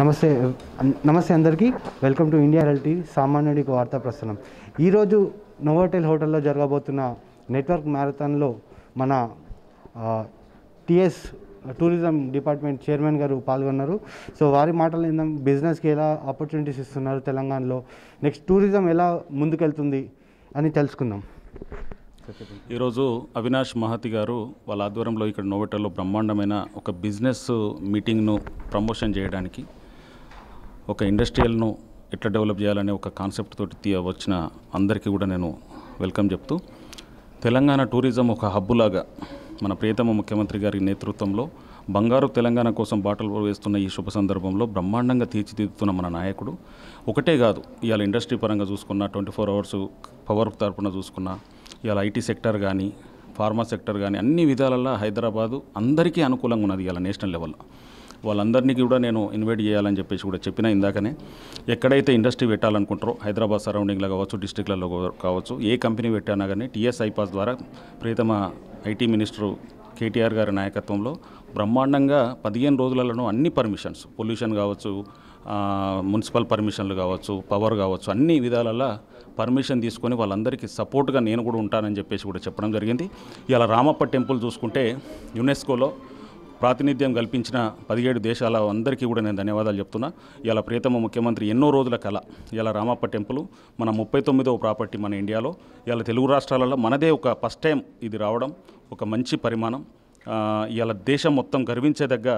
నమస్తే నమస్తే అందరికీ వెల్కమ్ టు ఇండియా ఎల్టీ సామాన్యుడికి వార్తా ప్రసారం ఈరోజు నోవోటెల్ హోటల్లో జరగబోతున్న నెట్వర్క్ మ్యారథాన్లో మన టిఎస్ టూరిజం డిపార్ట్మెంట్ చైర్మన్ గారు పాల్గొన్నారు సో వారి మాటలు ఏందాం బిజినెస్కి ఎలా ఆపర్చునిటీస్ ఇస్తున్నారు తెలంగాణలో నెక్స్ట్ టూరిజం ఎలా ముందుకెళ్తుంది అని తెలుసుకుందాం ఈరోజు అవినాష్ మహతి గారు వాళ్ళ ఆధ్వర్యంలో ఇక్కడ నోవెటర్లో బ్రహ్మాండమైన ఒక బిజినెస్ మీటింగ్ను ప్రమోషన్ చేయడానికి ఒక ఇండస్ట్రియల్ను ఎట్లా డెవలప్ చేయాలనే ఒక కాన్సెప్ట్ తోటి వచ్చిన అందరికీ కూడా నేను వెల్కమ్ చెప్తూ తెలంగాణ టూరిజం ఒక హబ్బులాగా మన ప్రియతమ ముఖ్యమంత్రి గారి నేతృత్వంలో బంగారు తెలంగాణ కోసం బాటలు వేస్తున్న ఈ శుభ సందర్భంలో బ్రహ్మాండంగా తీర్చిదిద్దుతున్న మన నాయకుడు ఒకటే కాదు ఇవాళ ఇండస్ట్రీ పరంగా చూసుకున్న ట్వంటీ ఫోర్ అవర్స్ పవర్ తరపున చూసుకున్న ఇవాళ ఐటీ సెక్టర్ కానీ ఫార్మా సెక్టర్ కానీ అన్ని విధాలలో హైదరాబాదు అందరికీ అనుకూలంగా ఉన్నది ఇవాళ నేషనల్ లెవెల్లో వాళ్ళందరినీ కూడా నేను ఇన్వైట్ చేయాలని చెప్పేసి కూడా చెప్పిన ఇందాకనే ఎక్కడైతే ఇండస్ట్రీ పెట్టాలనుకుంటారో హైదరాబాద్ సరౌండింగ్లో కావచ్చు డిస్టిక్లలో కావచ్చు ఏ కంపెనీ పెట్టానా కానీ టీఎస్ఐ పాస్ ద్వారా ప్రీతమ ఐటీ మినిస్టరు కేటీఆర్ గారి నాయకత్వంలో బ్రహ్మాండంగా పదిహేను రోజులలోనూ అన్ని పర్మిషన్స్ పొల్యూషన్ కావచ్చు మున్సిపల్ పర్మిషన్లు కావచ్చు పవర్ కావచ్చు అన్ని విధాలలో పర్మిషన్ తీసుకొని వాళ్ళందరికీ సపోర్ట్గా నేను కూడా ఉంటానని చెప్పేసి కూడా చెప్పడం జరిగింది ఇలా రామప్ప టెంపుల్ చూసుకుంటే యునెస్కోలో ప్రాతినిధ్యం కల్పించిన పదిహేడు దేశాల అందరికీ కూడా నేను ధన్యవాదాలు చెప్తున్నా ఇలా ప్రియతమ ముఖ్యమంత్రి ఎన్నో రోజుల కళ ఇలా రామప్ప టెంపుల్ మన ముప్పై తొమ్మిదవ ప్రాపర్టీ మన ఇండియాలో ఇలా తెలుగు రాష్ట్రాలలో మనదే ఒక ఫస్ట్ టైం ఇది రావడం ఒక మంచి పరిమాణం ఇలా దేశం మొత్తం గర్వించేదగ్గ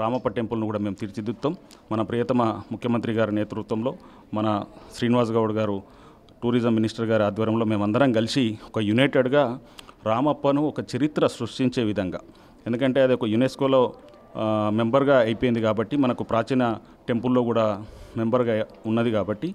రామప్ప టెంపుల్ను కూడా మేము తీర్చిదిద్దుతాం మన ప్రియతమ ముఖ్యమంత్రి గారి నేతృత్వంలో మన శ్రీనివాస్ గౌడ్ గారు టూరిజం మినిస్టర్ గారి ఆధ్వర్యంలో మేమందరం కలిసి ఒక యునైటెడ్గా రామప్పను ఒక చరిత్ర సృష్టించే విధంగా ఎందుకంటే అది ఒక యునెస్కోలో మెంబర్గా అయిపోయింది కాబట్టి మనకు ప్రాచీన టెంపుల్లో కూడా మెంబర్గా ఉన్నది కాబట్టి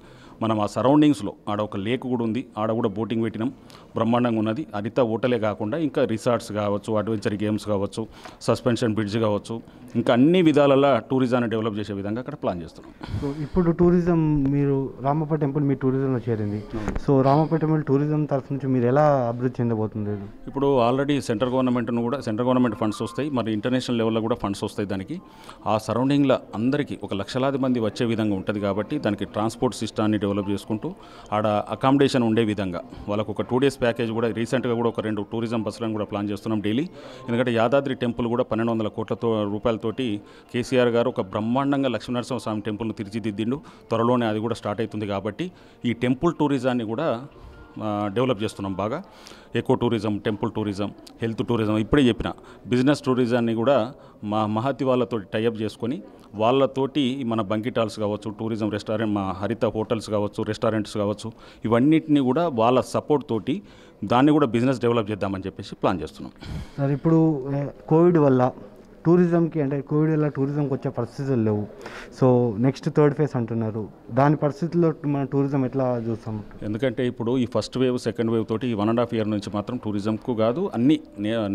మనం ఆ సరౌండింగ్స్లో ఆడ ఒక లేక్ కూడా ఉంది ఆడ కూడా బోటింగ్ పెట్టినాం బ్రహ్మాండంగా ఉన్నది హరిత హోటలే కాకుండా ఇంకా రిసార్ట్స్ కావచ్చు అడ్వెంచర్ గేమ్స్ కావచ్చు సస్పెన్షన్ బ్రిడ్జ్ కావచ్చు ఇంకా అన్ని విధాలలో టూరిజాన్ని డెవలప్ చేసే విధంగా అక్కడ ప్లాన్ చేస్తున్నాం సో ఇప్పుడు టూరిజం మీరు రామప్ప టెంపుల్ మీ టూరిజంలో చేరింది సో రామప్ప టెంపుల్ టూరిజం తరఫు నుంచి మీరు ఎలా అభివృద్ధి చెందబోతుంది ఇప్పుడు ఆల్రెడీ సెంట్రల్ గవర్నమెంట్ను కూడా సెంట్రల్ గవర్నమెంట్ ఫండ్స్ వస్తాయి మరి ఇంటర్నేషనల్ లెవెల్లో కూడా ఫండ్స్ వస్తాయి దానికి ఆ సరౌండింగ్లో అందరికీ ఒక లక్ష లక్షలాది మంది వచ్చే విధంగా ఉంటుంది కాబట్టి దానికి ట్రాన్స్పోర్ట్ సిస్టాన్ని డెవలప్ చేసుకుంటూ ఆడ అకామిడేషన్ ఉండే విధంగా వాళ్ళకు ఒక టూ డేస్ ప్యాకేజ్ కూడా రీసెంట్గా కూడా ఒక రెండు టూరిజం బస్సులను కూడా ప్లాన్ చేస్తున్నాం డైలీ ఎందుకంటే యాదాద్రి టెంపుల్ కూడా పన్నెండు వందల కోట్లతో రూపాయలతోటి కేసీఆర్ గారు ఒక బ్రహ్మాండంగా లక్ష్మీనరసింహస్వామి స్వామి టెంపుల్ను తిరిచిదిద్దిండు త్వరలోనే అది కూడా స్టార్ట్ అవుతుంది కాబట్టి ఈ టెంపుల్ టూరిజాన్ని కూడా డెవలప్ చేస్తున్నాం బాగా eco tourism temple tourism health tourism ఇప్పుడే చెప్పిన బిజినెస్ టూరిజాన్ని కూడా మా మహతి వాళ్ళతో టైఅప్ చేసుకొని వాళ్ళతోటి మన బంకిటాల్స్ కావచ్చు టూరిజం రెస్టారెంట్ మా హరిత హోటల్స్ కావచ్చు రెస్టారెంట్స్ కావచ్చు ఇవన్నిటిని కూడా వాళ్ళ సపోర్ట్ తోటి దాన్ని కూడా బిజినెస్ డెవలప్ చేద్దామని చెప్పేసి ప్లాన్ చేస్తున్నాం సార్ ఇప్పుడు కోవిడ్ వల్ల టూరిజంకి అంటే కోవిడ్ వల్ల టూరిజంకి వచ్చే పరిస్థితులు లేవు సో నెక్స్ట్ థర్డ్ ఫేజ్ అంటున్నారు దాని పరిస్థితుల్లో మన టూరిజం ఎట్లా చూస్తాం ఎందుకంటే ఇప్పుడు ఈ ఫస్ట్ వేవ్ సెకండ్ వేవ్ తోటి ఈ వన్ అండ్ హాఫ్ ఇయర్ నుంచి మాత్రం టూరిజంకు కాదు అన్ని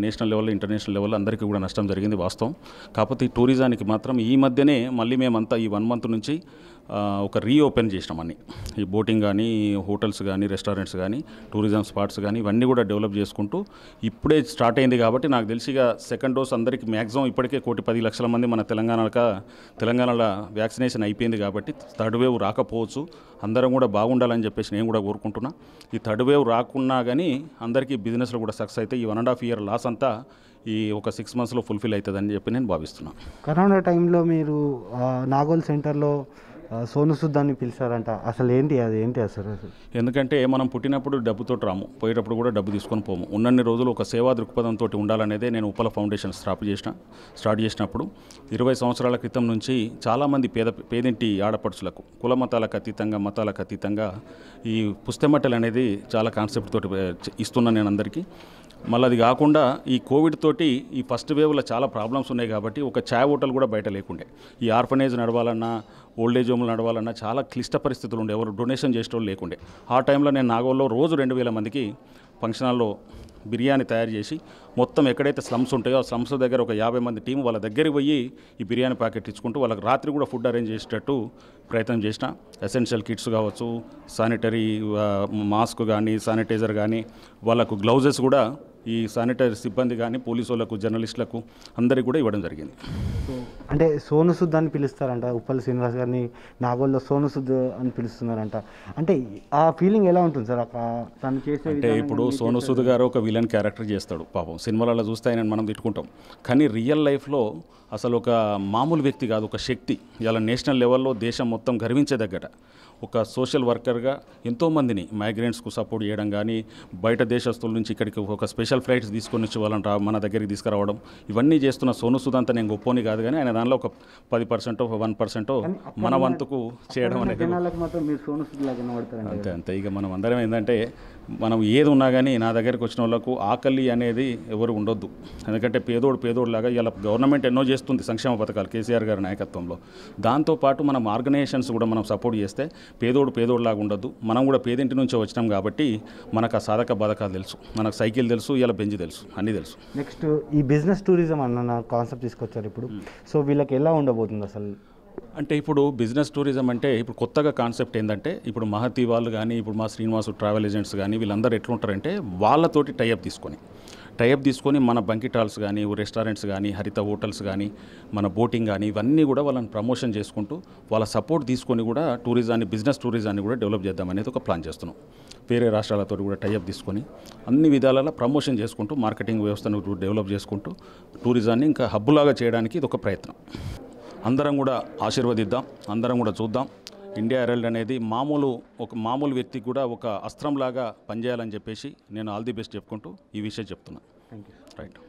నేషనల్ లెవెల్లో ఇంటర్నేషనల్ లెవెల్లో అందరికీ కూడా నష్టం జరిగింది వాస్తవం కాకపోతే ఈ టూరిజానికి మాత్రం ఈ మధ్యనే మళ్ళీ మేమంతా ఈ వన్ మంత్ నుంచి ఒక రీఓపెన్ చేసినాం అన్ని ఈ బోటింగ్ కానీ హోటల్స్ కానీ రెస్టారెంట్స్ కానీ టూరిజం స్పాట్స్ కానీ ఇవన్నీ కూడా డెవలప్ చేసుకుంటూ ఇప్పుడే స్టార్ట్ అయింది కాబట్టి నాకు తెలిసి ఇక సెకండ్ డోస్ అందరికీ మ్యాక్సిమం ఇప్పటికే కోటి పది లక్షల మంది మన తెలంగాణక తెలంగాణలో వ్యాక్సినేషన్ అయిపోయింది కాబట్టి థర్డ్ వేవ్ రాకపోవచ్చు అందరం కూడా బాగుండాలని చెప్పేసి నేను కూడా కోరుకుంటున్నా ఈ థర్డ్ వేవ్ రాకున్నా కానీ అందరికీ బిజినెస్లో కూడా సక్సెస్ అయితే ఈ one and half year loss అంతా ఈ ఒక సిక్స్ మంత్స్లో ఫుల్ఫిల్ అవుతుందని చెప్పి నేను భావిస్తున్నాను కరోనా టైంలో మీరు నాగోల్ సెంటర్లో సోను దాన్ని పిలిచారంట అసలు ఏంటి అది ఏంటి అసలు ఎందుకంటే మనం పుట్టినప్పుడు డబ్బుతో రాము పోయేటప్పుడు కూడా డబ్బు తీసుకొని పోము ఉన్నన్ని రోజులు ఒక సేవా దృక్పథంతో ఉండాలనేదే నేను ఉపల ఫౌండేషన్ స్టాప్ చేసిన స్టార్ట్ చేసినప్పుడు ఇరవై సంవత్సరాల క్రితం నుంచి చాలామంది పేద పేదింటి ఆడపడుచులకు కుల మతాలకు అతీతంగా మతాలకు అతీతంగా ఈ పుస్తెమట్టలు అనేది చాలా కాన్సెప్ట్ తోటి ఇస్తున్నాను నేను అందరికీ మళ్ళీ అది కాకుండా ఈ కోవిడ్ తోటి ఈ ఫస్ట్ వేవ్లో చాలా ప్రాబ్లమ్స్ ఉన్నాయి కాబట్టి ఒక ఛాయ్ హోటల్ కూడా బయట లేకుండే ఈ ఆర్ఫనేజ్ నడవాలన్నా ఓల్డేజ్ హోమ్లు నడవాలన్నా చాలా క్లిష్ట పరిస్థితులు ఉండే ఎవరు డొనేషన్ చేసేటోళ్ళు లేకుండే ఆ టైంలో నేను నాగోల్లో రోజు రెండు వేల మందికి ఫంక్షన్ హాల్లో బిర్యానీ తయారు చేసి మొత్తం ఎక్కడైతే స్లమ్స్ ఉంటాయో ఆ స్లమ్స్ దగ్గర ఒక యాభై మంది టీం వాళ్ళ దగ్గరికి పోయి ఈ బిర్యానీ ప్యాకెట్ ఇచ్చుకుంటూ వాళ్ళకి రాత్రి కూడా ఫుడ్ అరేంజ్ చేసేటట్టు ప్రయత్నం చేసిన ఎసెన్షియల్ కిట్స్ కావచ్చు శానిటరీ మాస్క్ కానీ శానిటైజర్ కానీ వాళ్ళకు గ్లౌజెస్ కూడా ఈ శానిటైజర్ సిబ్బంది కానీ పోలీసులకు జర్నలిస్టులకు అందరికీ కూడా ఇవ్వడం జరిగింది అంటే సోను సుద్ అని పిలుస్తారంట ఉప్పల్ శ్రీనివాస్ గారిని నాగోల్లో సోను సుద్ అని పిలుస్తున్నారంట అంటే ఆ ఫీలింగ్ ఎలా ఉంటుంది సార్ తను చేసే అంటే ఇప్పుడు సోను సుద్ గారు ఒక విలన్ క్యారెక్టర్ చేస్తాడు పాపం సినిమాలలో చూస్తే ఆయన మనం తిట్టుకుంటాం కానీ రియల్ లైఫ్లో అసలు ఒక మామూలు వ్యక్తి కాదు ఒక శక్తి ఇలా నేషనల్ లెవెల్లో దేశం మొత్తం గర్వించే దగ్గర ఒక సోషల్ వర్కర్గా ఎంతోమందిని మైగ్రెంట్స్కు సపోర్ట్ చేయడం కానీ బయట దేశస్తుల నుంచి ఇక్కడికి ఒక స్పెషల్ కమర్షియల్ ఫ్లైట్స్ తీసుకొని వచ్చి వాళ్ళని రా మన దగ్గరికి తీసుకురావడం ఇవన్నీ చేస్తున్న సోను సుధాంత నేను గొప్పని కాదు కానీ ఆయన దానిలో ఒక పది పర్సెంట్ వన్ పర్సెంట్ మన వంతుకు చేయడం అనేది అంతే అంతే ఇక మనం అందరం ఏంటంటే మనం ఏది ఉన్నా కానీ నా దగ్గరికి వచ్చిన వాళ్ళకు ఆకలి అనేది ఎవరు ఉండొద్దు ఎందుకంటే పేదోడు పేదోడు లాగా ఇలా గవర్నమెంట్ ఎన్నో చేస్తుంది సంక్షేమ పథకాలు కేసీఆర్ గారి నాయకత్వంలో దాంతోపాటు మనం ఆర్గనైజేషన్స్ కూడా మనం సపోర్ట్ చేస్తే పేదోడు పేదోడు లాగా ఉండొద్దు మనం కూడా పేదింటి నుంచే వచ్చినాం కాబట్టి మనకు ఆ సాధక బాధకాలు తెలుసు మనకు సైకిల్ తెలుసు ఇలా ఇండియాల బెంజ్ తెలుసు అన్నీ తెలుసు నెక్స్ట్ ఈ బిజినెస్ టూరిజం అన్న కాన్సెప్ట్ తీసుకొచ్చారు ఇప్పుడు సో వీళ్ళకి ఎలా ఉండబోతుంది అసలు అంటే ఇప్పుడు బిజినెస్ టూరిజం అంటే ఇప్పుడు కొత్తగా కాన్సెప్ట్ ఏంటంటే ఇప్పుడు మహతి వాళ్ళు కానీ ఇప్పుడు మా శ్రీనివాసు ట్రావెల్ ఏజెంట్స్ కానీ వీళ్ళందరూ ఎట్లుంటారంటే వాళ్ళతోటి టైఅప్ తీసుకొని టైప్ తీసుకొని మన బంకిటాల్స్ కానీ రెస్టారెంట్స్ కానీ హరిత హోటల్స్ కానీ మన బోటింగ్ కానీ ఇవన్నీ కూడా వాళ్ళని ప్రమోషన్ చేసుకుంటూ వాళ్ళ సపోర్ట్ తీసుకొని కూడా టూరిజాన్ని బిజినెస్ టూరిజాన్ని కూడా డెవలప్ చేద్దాం అనేది ఒక ప్లాన్ చేస్తున్నాం వేరే రాష్ట్రాలతో కూడా టైఅప్ తీసుకొని అన్ని విధాలలో ప్రమోషన్ చేసుకుంటూ మార్కెటింగ్ వ్యవస్థను డెవలప్ చేసుకుంటూ టూరిజాన్ని ఇంకా హబ్బులాగా చేయడానికి ఇది ఒక ప్రయత్నం అందరం కూడా ఆశీర్వదిద్దాం అందరం కూడా చూద్దాం ఇండియా హెరల్డ్ అనేది మామూలు ఒక మామూలు వ్యక్తి కూడా ఒక అస్త్రంలాగా పనిచేయాలని చెప్పేసి నేను ఆల్ ది బెస్ట్ చెప్పుకుంటూ ఈ విషయం చెప్తున్నాను యూ రైట్